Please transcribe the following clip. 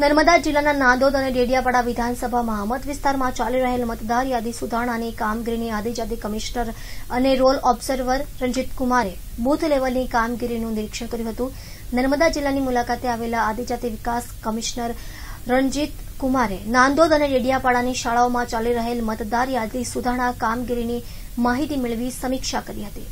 નર્મદા જિલ્લાના નાંદોદ અને ડેડિયાપાડા વિધાનસભામાં મત વિસ્તારમાં ચાલી રહેલ મતદાર યાદી સુધારણાની કામગીરીની આદિજાતિ કમિશનર અને રોલ ઓબ્ઝર્વર રંજીત કુમારે બુથ લેવલની કામગીરીનું નિરીક્ષણ કર્યું હતું નર્મદા જિલ્લાની મુલાકાતે આવેલા આદિજાતિ વિકાસ કમિશનર રણજીત કુમારે નાંદોદ અને ડેડિયાપાડાની શાળાઓમાં ચાલી રહેલ મતદાર યાદી સુધારણા કામગીરીની માહિતી મેળવી સમીક્ષા કરી હતી